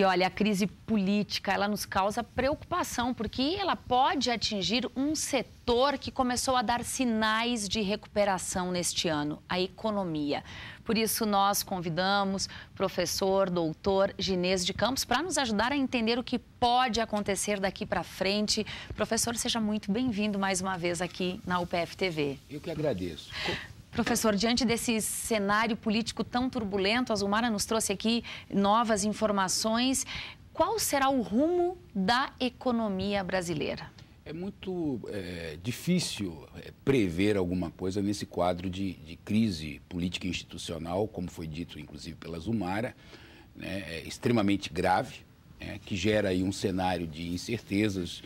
E olha, a crise política, ela nos causa preocupação, porque ela pode atingir um setor que começou a dar sinais de recuperação neste ano, a economia. Por isso, nós convidamos professor, doutor Ginês de Campos para nos ajudar a entender o que pode acontecer daqui para frente. Professor, seja muito bem-vindo mais uma vez aqui na UPF TV. Eu que agradeço. Professor, diante desse cenário político tão turbulento, a Zumara nos trouxe aqui novas informações. Qual será o rumo da economia brasileira? É muito é, difícil é, prever alguma coisa nesse quadro de, de, crise política institucional, como foi dito inclusive pela Zumara, né, é extremamente grave, né, que gera aí um cenário de incertezas,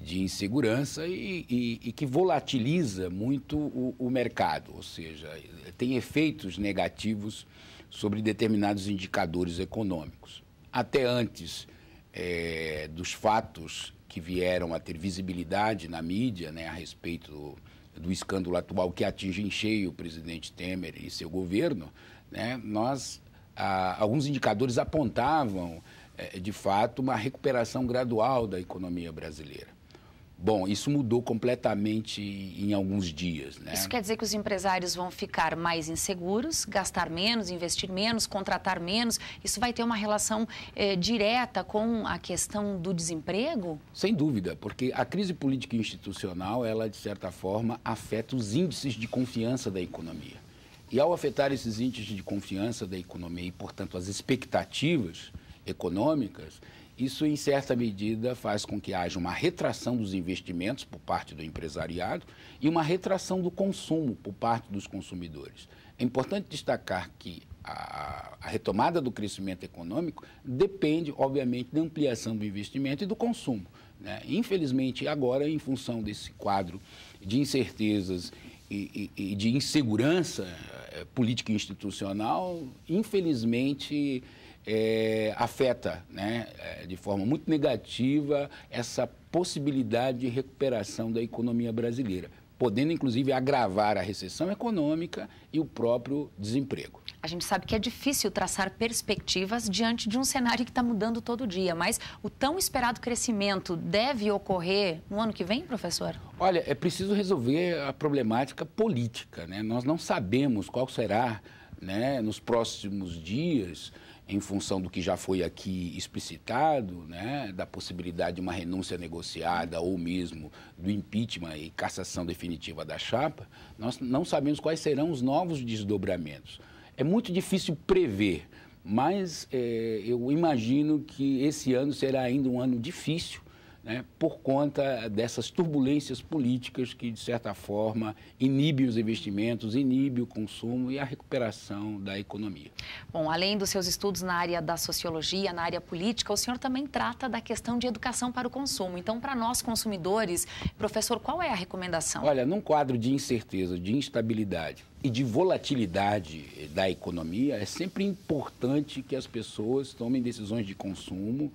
de insegurança e, e, e, que volatiliza muito o, o, mercado, ou seja, tem efeitos negativos sobre determinados indicadores econômicos. Até antes é, dos fatos que vieram a ter visibilidade na mídia né, a respeito do, do escândalo atual que atinge em cheio o presidente Temer e seu governo, né, nós a, alguns indicadores apontavam é, de fato uma recuperação gradual da economia brasileira. Bom, isso mudou completamente em alguns dias. Né? Isso quer dizer que os empresários vão ficar mais inseguros, gastar menos, investir menos, contratar menos. Isso vai ter uma relação eh, direta com a questão do desemprego? Sem dúvida, porque a crise política e institucional, ela de certa forma afeta os índices de confiança da economia. E ao afetar esses índices de confiança da economia e, portanto, as expectativas econômicas, isso, em certa medida, faz com que haja uma retração dos investimentos por parte do empresariado e uma retração do consumo por parte dos consumidores. É importante destacar que a, a retomada do crescimento econômico depende, obviamente, da ampliação do investimento e do consumo. Né? Infelizmente, agora, em função desse quadro de incertezas e, e, e de insegurança eh, política e institucional, infelizmente é, afeta né, eh, de forma muito negativa essa possibilidade de recuperação da economia brasileira, podendo inclusive agravar a recessão econômica e o próprio desemprego. A gente sabe que é difícil traçar perspectivas diante de um cenário que está mudando todo dia, mas o tão esperado crescimento deve ocorrer no ano que vem, professor? Olha, é preciso resolver a problemática política. Né? Nós não sabemos qual será, né, nos próximos dias, em função do que já foi aqui explicitado, né, da possibilidade de uma renúncia negociada ou mesmo do impeachment e cassação definitiva da chapa, nós não sabemos quais serão os novos desdobramentos. É muito difícil prever, mas é, eu imagino que esse ano será ainda um ano difícil né, por conta dessas turbulências políticas que, de certa forma, inibem os investimentos, inibem o consumo e a recuperação da economia. Bom, além dos seus estudos na área da sociologia, na área política, o senhor também trata da questão de educação para o consumo. Então, para nós consumidores, professor, qual é a recomendação? Olha, num quadro de incerteza, de instabilidade e de volatilidade da economia, é sempre importante que as pessoas tomem decisões de consumo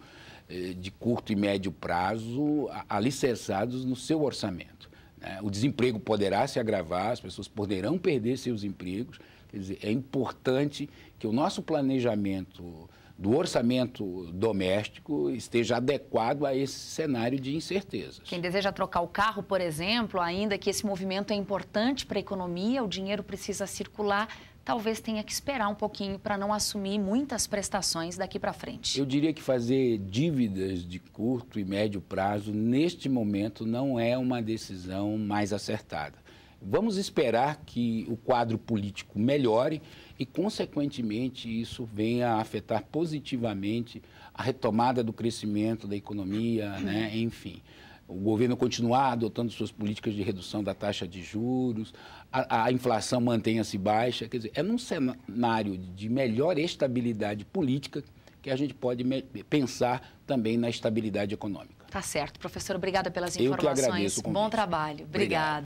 eh, de curto e médio prazo alicerçados no seu orçamento. Né? O desemprego poderá se agravar, as pessoas poderão perder seus empregos. Quer dizer, é importante que o nosso planejamento do orçamento doméstico esteja adequado a esse cenário de incertezas. Quem deseja trocar o carro, por exemplo, ainda que esse movimento é importante para a economia, o dinheiro precisa circular, talvez tenha que esperar um pouquinho para não assumir muitas prestações daqui para frente. Eu diria que fazer dívidas de curto e médio prazo, neste momento, não é uma decisão mais acertada. Vamos esperar que o quadro político melhore e, consequentemente, isso venha a afetar positivamente a retomada do crescimento da economia, né? Uhum. enfim o governo continuar adotando suas políticas de redução da taxa de juros, a, a inflação mantenha-se baixa. Quer dizer, é num cenário de melhor estabilidade política que a gente pode pensar também na estabilidade econômica. Tá certo. Professor, obrigada pelas informações. Eu que agradeço Bom trabalho. Obrigada. Obrigado.